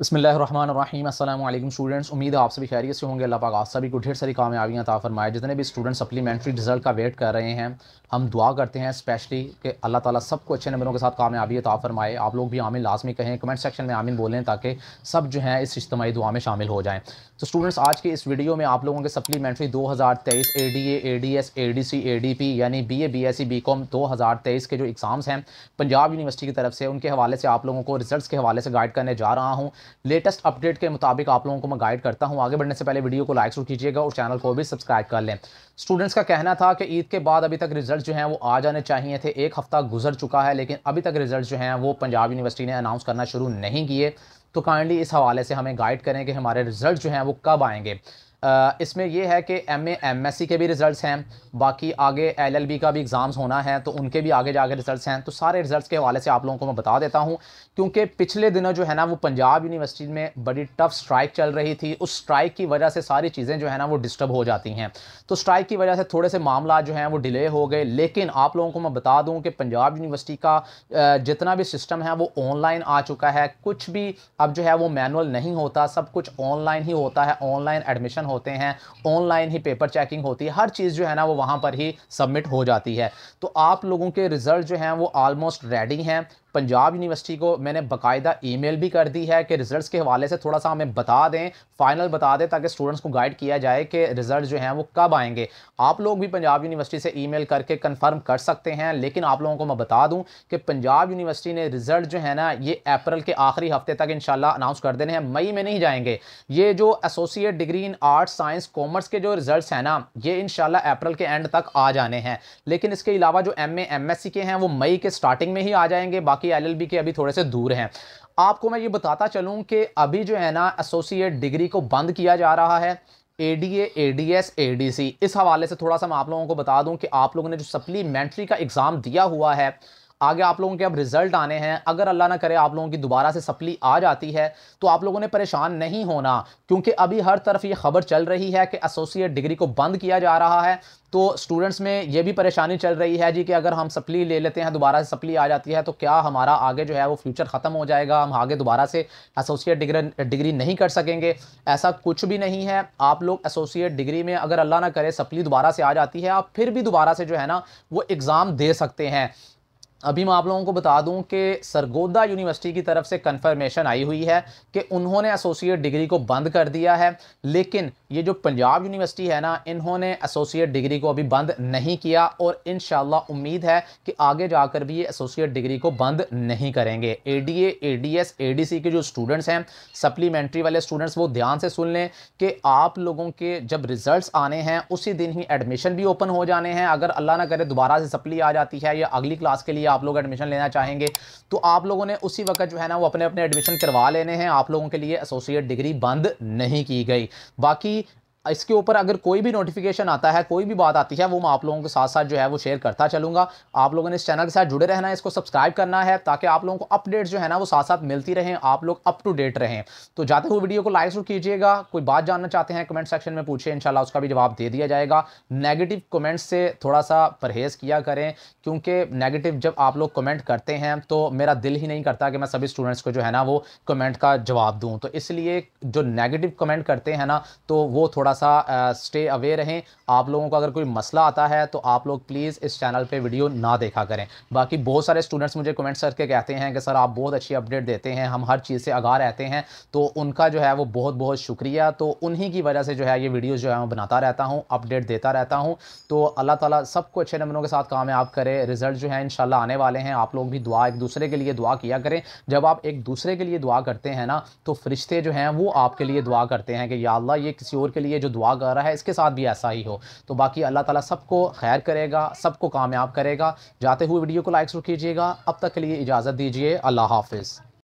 बसमीम अल्लाम स्टूडेंट्स उम्मीद है आप सभी खैरियत से होंगे अल्लाह पाक आप सभी को ढेर सारी कामयाबियाँ ता फरमाए जितने भी स्टूडेंट्स सप्लीमेंट्री रिजल्ट का वेट कर रहे हैं हम दुआ करते हैं स्पेशली कि अल्लाह ताला सबको अच्छे नंबरों के साथ कामयाबी ता फरमाए आप लोग भी आमिन लाजमी कहें कमेंट सेक्शन में आमिन बोलें ताकि सब जो हैं इस इज्तमी दुआ में शामिल हो जाएँ तो स्टूडेंट्स आज के इस वीडियो में आप लोगों के सप्लीमेंट्री दो हज़ार तेईस A D A D S A D C D P यानी B A B S C B दो हज़ार तेईस के जो एग्ज़ाम्स हैं पंजाब यूनिवर्सिटी की तरफ से उनके हवाले से आप लोगों को रिजल्ट के हवाले से गाइड करने जा रहा हूँ लेटेस्ट अपडेट के मुताबिक आप लोगों को मैं गाइड करता हूं आगे बढ़ने से पहले वीडियो को लाइक शुरू कीजिएगा और चैनल को भी सब्सक्राइब कर लें स्टूडेंट्स का कहना था कि ईद के बाद अभी तक रिजल्ट जो हैं वो आ जाने चाहिए थे एक हफ़्ता गुजर चुका है लेकिन अभी तक रिजल्ट जो हैं वो पंजाब यूनिवर्सिटी ने अनाउंस करना शुरू नहीं किए तो काइंडली इस हवाले से हमें गाइड करें कि हमारे रिजल्ट जो हैं वो कब आएंगे इसमें यह है कि एम एम एस सी के भी रिज़ल्ट हैं बाकी आगे एल एल बी का भी एग्ज़ाम्स होना है तो उनके भी आगे जाके रिज़ल्ट हैं तो सारे रिज़ल्ट के हवाले से आप लोगों को मैं बता देता हूँ क्योंकि पिछले दिनों जो है ना वो पंजाब यूनिवर्सिटी में बड़ी टफ स्ट्राइक चल रही थी उस स्ट्राइक की वजह से सारी चीज़ें जो है ना वो डिस्टर्ब हो जाती हैं तो स्ट्राइक की वजह से थोड़े से मामला जो हैं वो डिले हो गए लेकिन आप लोगों को मैं बता दूँ कि पंजाब यूनिवर्सिटी का जितना भी सिस्टम है वो ऑनलाइन आ चुका है कुछ भी अब जो है वो मैनुअल नहीं होता सब कुछ ऑनलाइन ही होता है ऑनलाइन एडमिशन होते हैं ऑनलाइन ही पेपर चेकिंग होती है हर चीज़ जो है ना वो वहाँ पर ही सबमिट हो जाती है तो आप लोगों के रिज़ल्ट जो हैं वो ऑलमोस्ट रेडी हैं पंजाब यूनिवर्सिटी को मैंने बाकायदा ईमेल भी कर दी है कि रिजल्ट्स के हवाले से थोड़ा सा हमें बता दें फाइनल बता दें ताकि स्टूडेंट्स को गाइड किया जाए कि रिजल्ट जो हैं वो कब आएंगे आप लोग भी पंजाब यूनिवर्सिटी से ईमेल करके कंफर्म कर सकते हैं लेकिन आप लोगों को मैं बता दूं कि पंजाब यूनिवर्सिटी ने रिजल्ट जो है ना ये अप्रैल के आखिरी हफ्ते तक शाला अनाउंस कर देने हैं मई में नहीं जाएंगे ये जो associate degree in art science commerce के जो रिजल्ट हैं ना ये इंशाल्लाह अप्रैल के एंड तक आ जाने हैं लेकिन इसके अलावा जो एम एम एस सी के हैं वो मई के स्टार्टिंग में ही आ जाएंगे बाकी बाकी एलएलबी के अभी थोड़े से दूर हैं आपको मैं ये बताता चलूँ कि अभी जो है ना एसोसिएट डिग्री को बंद किया जा रहा है A D A A D S A D C इस हवाले से थोड़ा सा मैं आप लोगों को बता दूं कि आप लोगों ने जो सप्लीमेंट्री का एग्ज़ाम दिया हुआ है आगे आप लोगों के अब रिज़ल्ट आने हैं अगर अल्लाह ना करे आप लोगों की दोबारा से सप्ली आ जाती है तो आप लोगों ने परेशान नहीं होना क्योंकि अभी हर तरफ ये खबर चल रही है कि एसोसिएट डिग्री को बंद किया जा रहा है तो स्टूडेंट्स में ये भी परेशानी चल रही है जी कि अगर हम सप्ली ले लेते हैं दोबारा से सप्ली आ जाती है तो क्या हमारा आगे जो है वो फ्यूचर ख़त्म हो जाएगा हम आगे दोबारा से एसोसिएट डिग्री डिग्री नहीं कर सकेंगे ऐसा कुछ भी नहीं है आप लोग एसोसिएट डिग्री में अगर अल्लाह ना करे सप्ली दोबारा से आ जाती है आप फिर भी दोबारा से जो है ना वो एग्ज़ाम दे सकते हैं अभी मैं आप लोगों को बता दूं कि सरगोदा यूनिवर्सिटी की तरफ से कंफर्मेशन आई हुई है कि उन्होंने एसोसिएट डिग्री को बंद कर दिया है लेकिन ये जो पंजाब यूनिवर्सिटी है ना इन्होंने एसोसिएट डिग्री को अभी बंद नहीं किया और इन उम्मीद है कि आगे जाकर भी ये एसोसिएट डिग्री को बंद नहीं करेंगे A D A A D S A D C के जो स्टूडेंट्स हैं सप्लीमेंट्री वाले स्टूडेंट्स वो ध्यान से सुन लें कि आप लोगों के जब रिजल्ट्स आने हैं उसी दिन ही एडमिशन भी ओपन हो जाने हैं अगर अल्लाह ना करे दोबारा से सप्ली आ जाती है या अगली क्लास के लिए आप लोग एडमिशन लेना चाहेंगे तो आप लोगों ने उसी वक्त जो है ना वो अपने अपने एडमिशन करवा लेने हैं आप लोगों के लिए एसोसिएट डिग्री बंद नहीं की गई बाकी इसके ऊपर अगर कोई भी नोटिफिकेशन आता है कोई भी बात आती है वो मैं आप लोगों के साथ साथ जो है वो शेयर करता चलूँगा आप लोगों ने इस चैनल के साथ जुड़े रहना है इसको सब्सक्राइब करना है ताकि आप लोगों को अपडेट्स जो है ना वो साथ साथ मिलती रहें आप लोग अप टू डेट रहें तो जाते हुए वीडियो को लाइक शुरू कीजिएगा कोई बात जानना चाहते हैं कमेंट सेक्शन में पूछे इनशाला उसका भी जवाब दे दिया जाएगा नेगेटिव कमेंट्स से थोड़ा सा परहेज़ किया करें क्योंकि नेगेटिव जब आप लोग कमेंट करते हैं तो मेरा दिल ही नहीं करता कि मैं सभी स्टूडेंट्स को जो है ना वो कमेंट का जवाब दूँ तो इसलिए जो नेगेटिव कमेंट करते हैं ना तो वो थोड़ा सा स्टे अवे रहें आप लोगों को अगर कोई मसला आता है तो आप लोग प्लीज़ इस चैनल पे वीडियो ना देखा करें बाकी बहुत सारे स्टूडेंट्स मुझे कमेंट्स करके कहते हैं कि सर आप बहुत अच्छी अपडेट देते हैं हम हर चीज़ से आगा रहते हैं तो उनका जो है वो बहुत बहुत शुक्रिया तो उन्हीं की वजह से जो है ये वीडियो जो है मैं बनाता रहता हूँ अपडेट देता रहता हूँ तो अल्लाह ताली सबको अच्छे नंबरों के साथ कामयाब करें रिजल्ट जो है इन आने वाले हैं आप लोग भी दुआ एक दूसरे के लिए दुआ किया करें जब आप एक दूसरे के लिए दुआ करते हैं ना तो फरिश्ते जो हैं वो आपके लिए दुआ करते हैं कि या अल्लाह ये किसी और के लिए जो दुआ कर रहा है इसके साथ भी ऐसा ही हो तो बाकी अल्लाह ताला सबको खैर करेगा सबको कामयाब करेगा जाते हुए वीडियो को लाइक शुरू कीजिएगा अब तक के लिए इजाज़त दीजिए अल्लाह हाफिज़